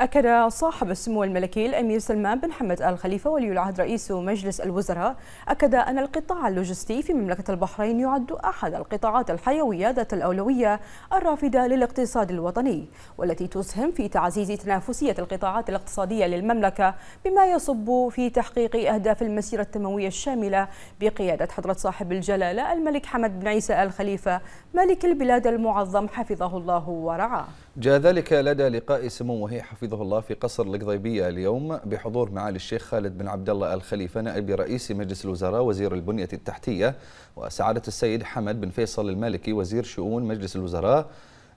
أكد صاحب السمو الملكي الأمير سلمان بن حمد آل خليفة ولي العهد رئيس مجلس الوزراء أكد أن القطاع اللوجستي في مملكة البحرين يعد أحد القطاعات الحيوية ذات الأولوية الرافدة للاقتصاد الوطني والتي تسهم في تعزيز تنافسية القطاعات الاقتصادية للمملكة بما يصب في تحقيق أهداف المسيرة التنموية الشاملة بقيادة حضرة صاحب الجلالة الملك حمد بن عيسى آل خليفة ملك البلاد المعظم حفظه الله ورعاه جاء ذلك لدى لقاء سموه حفظ حفظه الله في قصر القضيبية اليوم بحضور معالي الشيخ خالد بن عبد الله الخليفة نائب رئيس مجلس الوزراء وزير البنية التحتية وسعادة السيد حمد بن فيصل المالكي وزير شؤون مجلس الوزراء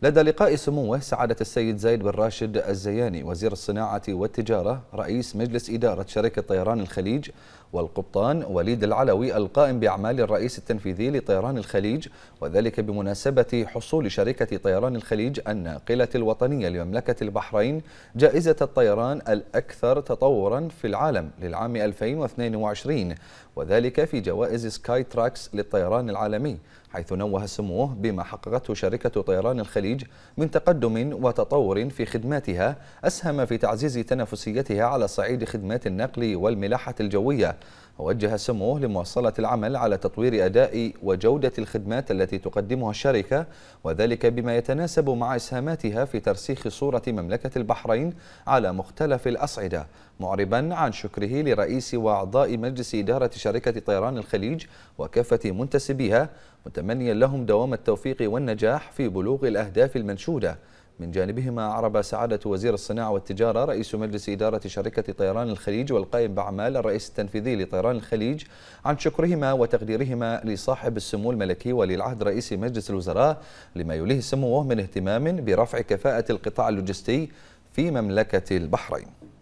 لدى لقاء سموه سعادة السيد زايد بن راشد الزياني وزير الصناعة والتجارة رئيس مجلس إدارة شركة طيران الخليج والقبطان وليد العلوي القائم بأعمال الرئيس التنفيذي لطيران الخليج وذلك بمناسبة حصول شركة طيران الخليج الناقلة الوطنية لمملكة البحرين جائزة الطيران الأكثر تطورا في العالم للعام 2022 وذلك في جوائز سكاي تراكس للطيران العالمي حيث نوه سموه بما حققته شركة طيران الخليج الخليج من تقدم وتطور في خدماتها أسهم في تعزيز تنافسيتها على صعيد خدمات النقل والملاحة الجوية ووجه سموه لمواصلة العمل على تطوير أداء وجودة الخدمات التي تقدمها الشركة وذلك بما يتناسب مع إسهاماتها في ترسيخ صورة مملكة البحرين على مختلف الأصعدة معربا عن شكره لرئيس وأعضاء مجلس إدارة شركة طيران الخليج وكافة منتسبيها متمنيا لهم دوام التوفيق والنجاح في بلوغ الأهداف المنشودة من جانبهما أعرب سعادة وزير الصناعة والتجارة رئيس مجلس إدارة شركة طيران الخليج والقائم بأعمال الرئيس التنفيذي لطيران الخليج عن شكرهما وتقديرهما لصاحب السمو الملكي ولي العهد رئيس مجلس الوزراء لما يليه سموه من اهتمام برفع كفاءة القطاع اللوجستي في مملكة البحرين